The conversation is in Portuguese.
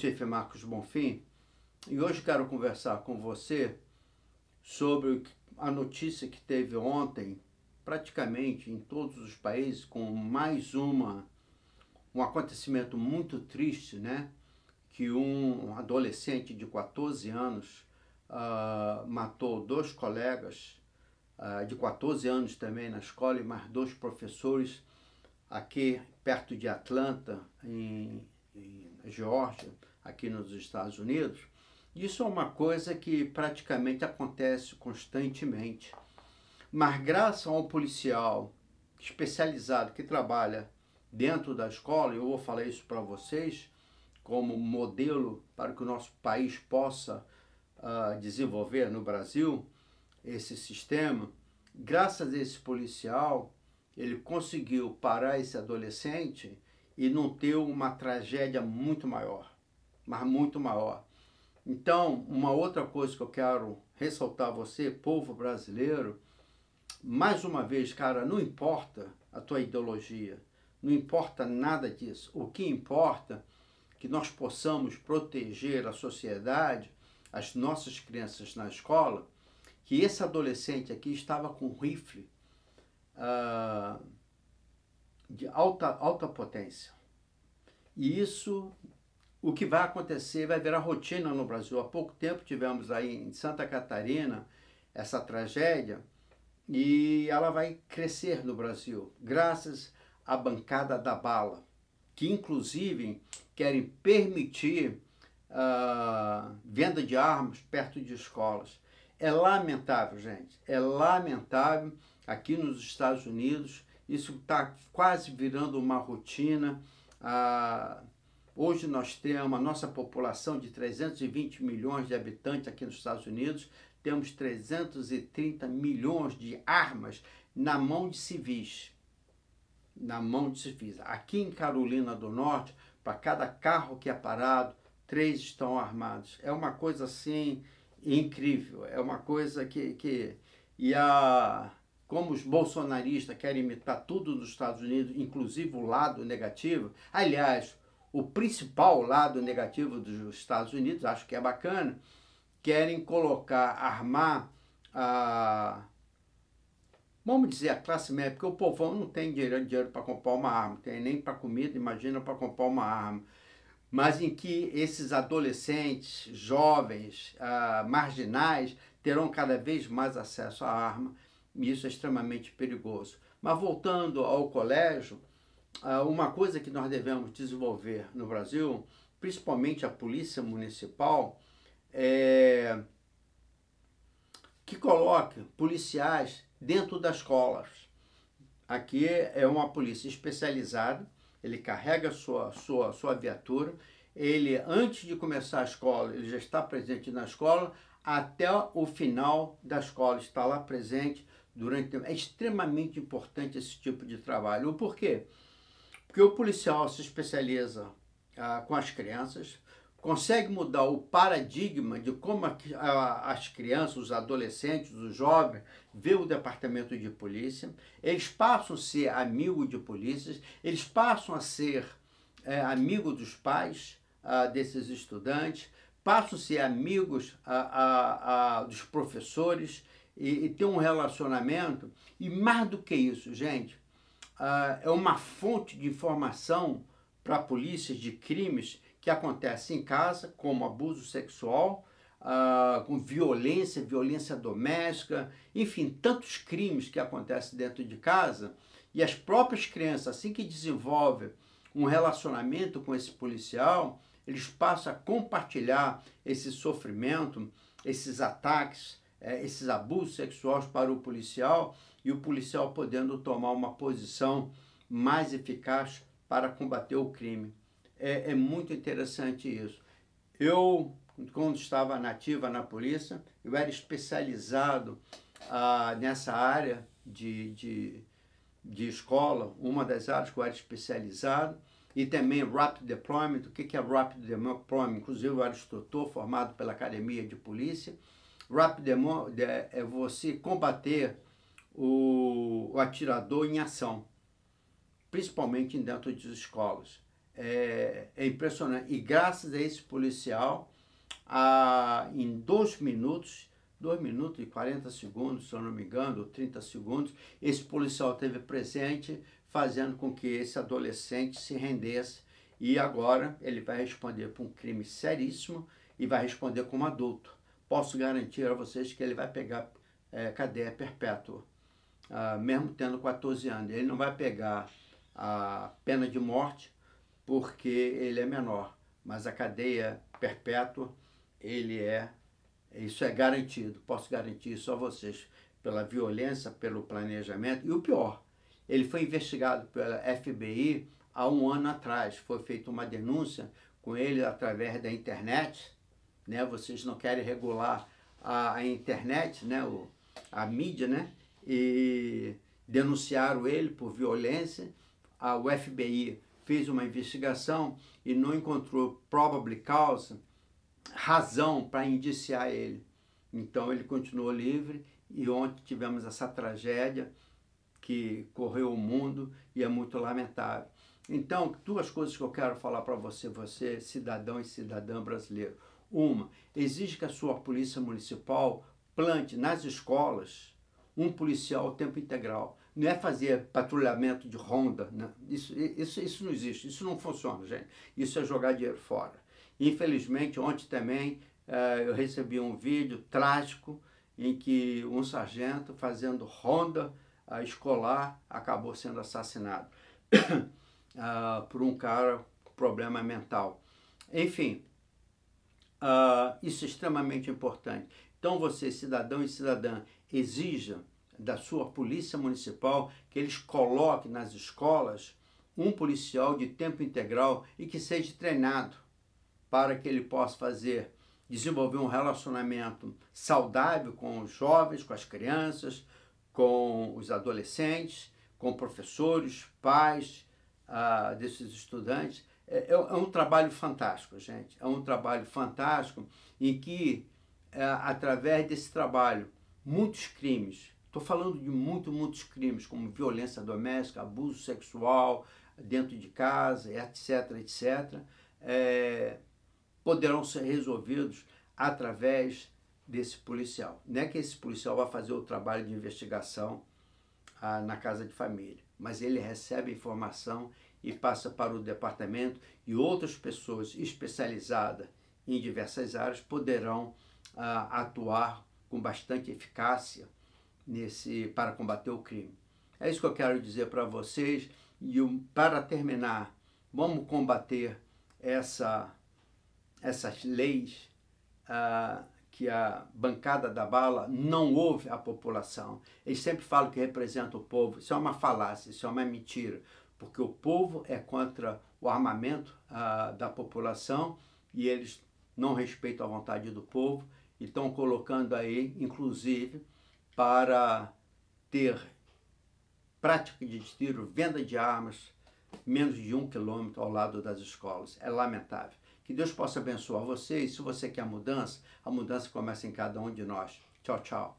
Pontife Marcos Bonfim e hoje quero conversar com você sobre a notícia que teve ontem, praticamente em todos os países, com mais uma um acontecimento muito triste, né? Que um adolescente de 14 anos uh, matou dois colegas uh, de 14 anos também na escola e mais dois professores aqui perto de Atlanta, em, em Geórgia, aqui nos Estados Unidos, isso é uma coisa que praticamente acontece constantemente. Mas graças a um policial especializado que trabalha dentro da escola, eu vou falar isso para vocês, como modelo para que o nosso país possa uh, desenvolver no Brasil esse sistema, graças a esse policial, ele conseguiu parar esse adolescente e não ter uma tragédia muito maior, mas muito maior. Então, uma outra coisa que eu quero ressaltar a você, povo brasileiro, mais uma vez, cara, não importa a tua ideologia, não importa nada disso. O que importa é que nós possamos proteger a sociedade, as nossas crianças na escola, que esse adolescente aqui estava com rifle. Uh, de alta, alta potência. E isso, o que vai acontecer, vai virar rotina no Brasil. Há pouco tempo tivemos aí em Santa Catarina essa tragédia e ela vai crescer no Brasil, graças à bancada da bala, que inclusive querem permitir uh, venda de armas perto de escolas. É lamentável, gente, é lamentável aqui nos Estados Unidos isso está quase virando uma rotina. Ah, hoje nós temos a nossa população de 320 milhões de habitantes aqui nos Estados Unidos, temos 330 milhões de armas na mão de civis. Na mão de civis. Aqui em Carolina do Norte, para cada carro que é parado, três estão armados. É uma coisa assim incrível, é uma coisa que. que e a, como os bolsonaristas querem imitar tudo nos Estados Unidos, inclusive o lado negativo, aliás, o principal lado negativo dos Estados Unidos, acho que é bacana, querem colocar, armar a. Vamos dizer a classe média, porque o povão não tem dinheiro, dinheiro para comprar uma arma, não tem nem para comida, imagina para comprar uma arma. Mas em que esses adolescentes, jovens, ah, marginais, terão cada vez mais acesso à arma e isso é extremamente perigoso. Mas voltando ao colégio, ah, uma coisa que nós devemos desenvolver no Brasil, principalmente a polícia municipal, é que coloque policiais dentro das escolas. Aqui é uma polícia especializada, ele carrega sua sua sua viatura, ele antes de começar a escola, ele já está presente na escola, até o final da escola está lá presente durante É extremamente importante esse tipo de trabalho. Por quê? Porque o policial se especializa ah, com as crianças, consegue mudar o paradigma de como a, a, as crianças, os adolescentes, os jovens vê o departamento de polícia, eles passam a ser amigo de polícias, eles passam a ser é, amigo dos pais ah, desses estudantes, passam a ser amigos ah, ah, ah, dos professores, e, e ter um relacionamento. E mais do que isso, gente, uh, é uma fonte de informação para polícias de crimes que acontecem em casa, como abuso sexual, uh, com violência, violência doméstica, enfim, tantos crimes que acontecem dentro de casa. E as próprias crianças, assim que desenvolvem um relacionamento com esse policial, eles passam a compartilhar esse sofrimento, esses ataques, é, esses abusos sexuais para o policial e o policial podendo tomar uma posição mais eficaz para combater o crime. É, é muito interessante isso. Eu, quando estava nativa na polícia, eu era especializado ah, nessa área de, de, de escola, uma das áreas que eu era especializado, e também Rapid Deployment. O que é Rapid Deployment? Inclusive, eu era instrutor formado pela Academia de Polícia Rap é você combater o, o atirador em ação, principalmente dentro de escolas. É, é, impressionante. E graças a esse policial, a, em dois minutos, 2 minutos e 40 segundos, se eu não me engano, ou 30 segundos, esse policial teve presente, fazendo com que esse adolescente se rendesse e agora ele vai responder por um crime seríssimo e vai responder como adulto posso garantir a vocês que ele vai pegar é, cadeia perpétua, ah, mesmo tendo 14 anos. Ele não vai pegar a pena de morte porque ele é menor, mas a cadeia perpétua, ele é, isso é garantido, posso garantir isso a vocês, pela violência, pelo planejamento, e o pior, ele foi investigado pela FBI há um ano atrás, foi feita uma denúncia com ele através da internet, né? Vocês não querem regular a, a internet, né? O, a mídia, né? E denunciaram ele por violência. A, o FBI fez uma investigação e não encontrou probable causa, razão para indiciar ele. Então ele continuou livre e ontem tivemos essa tragédia que correu o mundo e é muito lamentável. Então, duas coisas que eu quero falar para você, você cidadão e cidadã brasileiro. Uma, exige que a sua polícia municipal plante nas escolas um policial tempo integral. Não é fazer patrulhamento de ronda. Né? Isso, isso, isso não existe, isso não funciona, gente. Isso é jogar dinheiro fora. Infelizmente, ontem também eh, eu recebi um vídeo trágico em que um sargento fazendo ronda eh, escolar acabou sendo assassinado uh, por um cara com problema mental. Enfim, Uh, isso é extremamente importante. Então, você, cidadão e cidadã, exija da sua polícia municipal que eles coloquem nas escolas um policial de tempo integral e que seja treinado para que ele possa fazer, desenvolver um relacionamento saudável com os jovens, com as crianças, com os adolescentes, com professores, pais uh, desses estudantes, é, é, é, um trabalho fantástico, gente. É um trabalho fantástico em que, é, através desse trabalho, muitos crimes, estou falando de muito, muitos crimes, como violência doméstica, abuso sexual dentro de casa, etc., etc., é, poderão ser resolvidos através desse policial. Não é que esse policial vai fazer o trabalho de investigação ah, na casa de família, mas ele recebe informação e passa para o departamento e outras pessoas especializadas em diversas áreas poderão ah, atuar com bastante eficácia nesse para combater o crime. É isso que eu quero dizer para vocês e para terminar, vamos combater essa, essas leis ah, que a bancada da bala não ouve a população. Eles sempre falam que representa o povo. Isso é uma falácia, isso é uma mentira porque o povo é contra o armamento ah, da população e eles não respeitam a vontade do povo e estão colocando aí, inclusive, para ter prática de tiro, venda de armas, menos de um quilômetro ao lado das escolas. É lamentável. Que Deus possa abençoar você e se você quer mudança, a mudança começa em cada um de nós. Tchau, tchau.